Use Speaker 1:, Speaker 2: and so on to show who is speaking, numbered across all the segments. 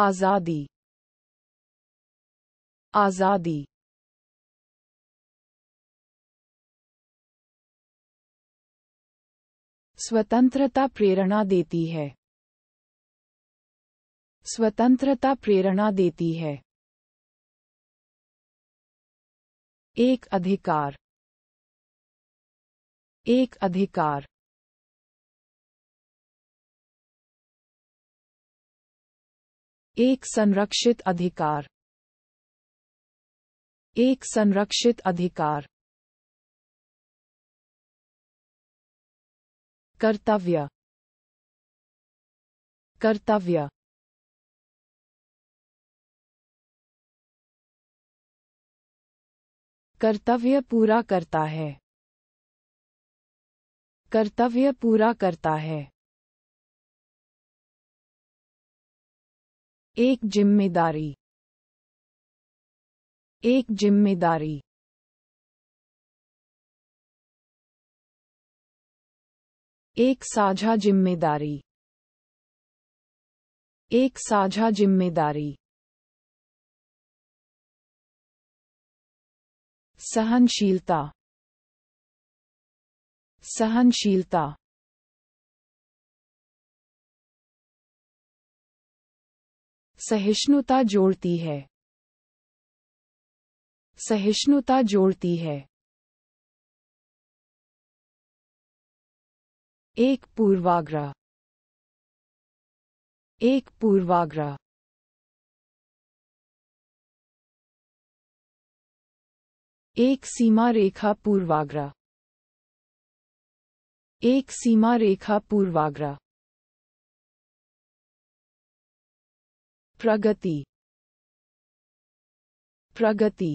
Speaker 1: आजादी आजादी स्वतंत्रता प्रेरणा देती है स्वतंत्रता प्रेरणा देती है एक अधिकार एक अधिकार एक संरक्षित अधिकार एक संरक्षित अधिकार कर्तव्य कर्तव्य कर्तव्य पूरा करता है कर्तव्य पूरा करता है एक जिम्मेदारी एक जिम्मेदारी एक साझा जिम्मेदारी एक साझा जिम्मेदारी सहनशीलता सहनशीलता सहिष्णुता जोड़ती है सहिष्णुता जोड़ती है एक पूर्वाग्रह एक पूर्वाग्रह एक सीमा रेखा पूर्वाग्रह एक सीमा रेखा पूर्वाग्रह प्रगति प्रगति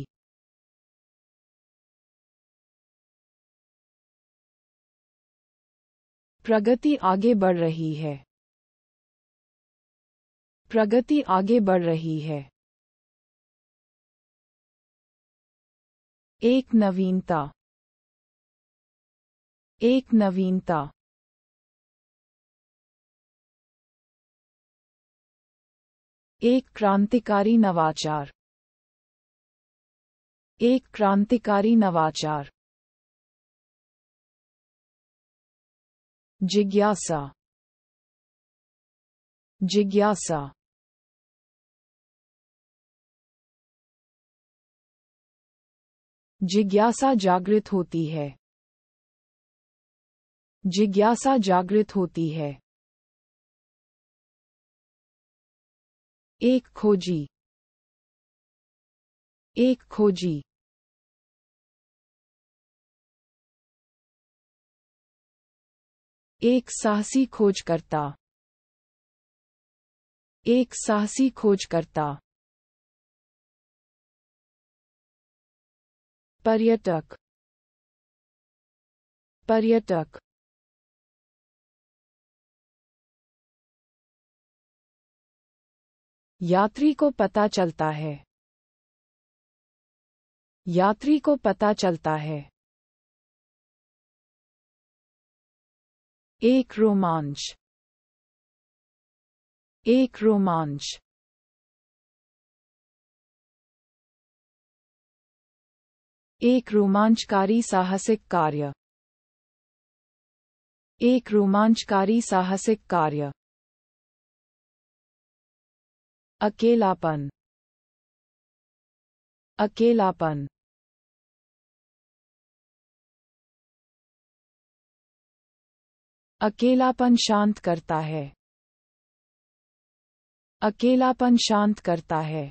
Speaker 1: प्रगति आगे बढ़ रही है प्रगति आगे बढ़ रही है एक नवीनता एक नवीनता एक क्रांतिकारी नवाचार एक क्रांतिकारी नवाचार जिज्ञासा जिज्ञासा जिज्ञासा जागृत होती है जिज्ञासा जागृत होती है एक खोजी एक खोजी एक साहसी खोजकर्ता एक साहसी खोजकर्ता पर्यटक पर्यटक यात्री को पता चलता है यात्री को पता चलता है एक रोमांच एक रोमांच एक रोमांचकारी साहसिक कार्य एक रोमांचकारी साहसिक कार्य अकेलापन अकेलापन अकेलापन शांत करता है अकेलापन शांत करता है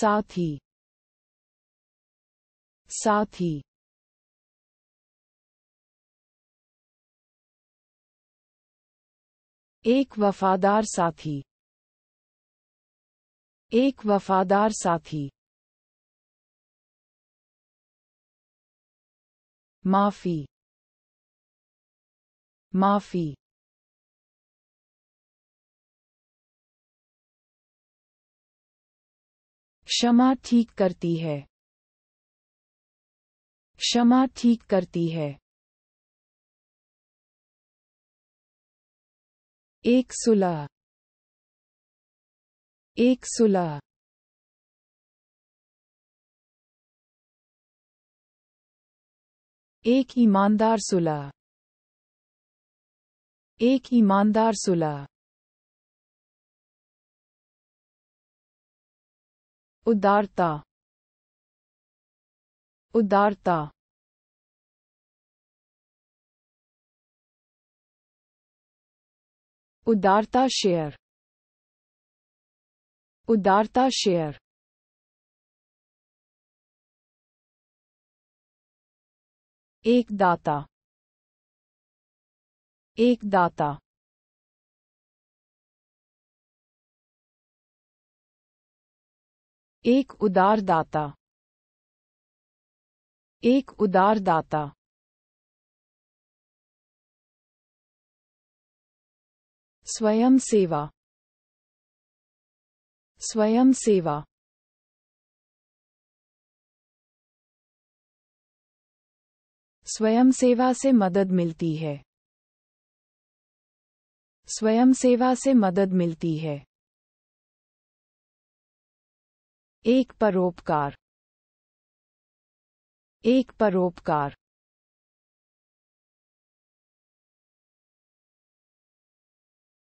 Speaker 1: साथ ही साथ ही एक वफादार साथी एक वफादार साथी माफी माफी क्षमा ठीक करती है क्षमा ठीक करती है एक सुला एक सुला एक ईमानदार सुला एक ईमानदार सुला उदारता उदारता उदारता शेयर उदारता शेयर एक दाता एक दाता एक उदार दाता एक उदार दाता स्वयं सेवा स्वयं सेवा स्वयं सेवा से मदद मिलती है स्वयं सेवा से मदद मिलती है एक परोपकार एक परोपकार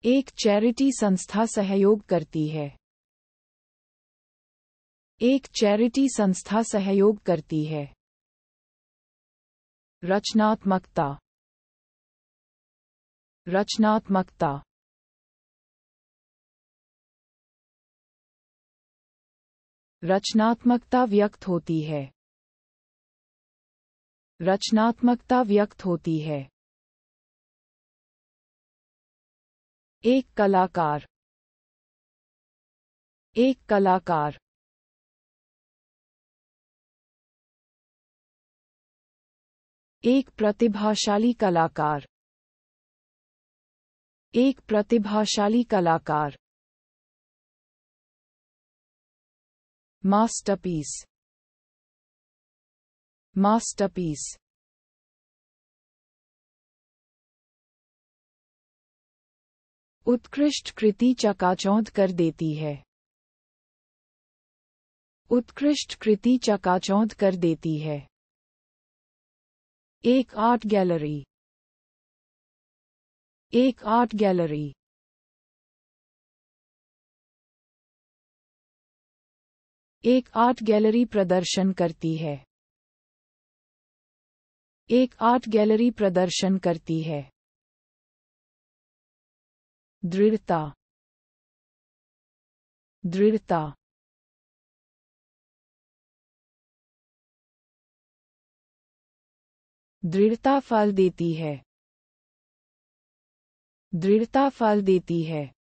Speaker 1: एक चैरिटी संस्था सहयोग करती है एक चैरिटी संस्था सहयोग करती है रचनात्मकता रचनात्मकता रचनात्मकता व्यक्त होती है रचनात्मकता व्यक्त होती है एक कलाकार एक कलाकार एक प्रतिभाशाली कलाकार एक प्रतिभाशाली कलाकार मास्टरपीस मास्टरपीस उत्कृष्ट कृति चकाचौंध कर देती है उत्कृष्ट कृति चकाचौंध कर देती है एक आर्ट गैलरी एक आर्ट गैलरी एक आर्ट गैलरी प्रदर्शन करती है एक आर्ट गैलरी प्रदर्शन करती है दृढ़ता दृढ़ता दृढ़ता फल देती है दृढ़ता फल देती है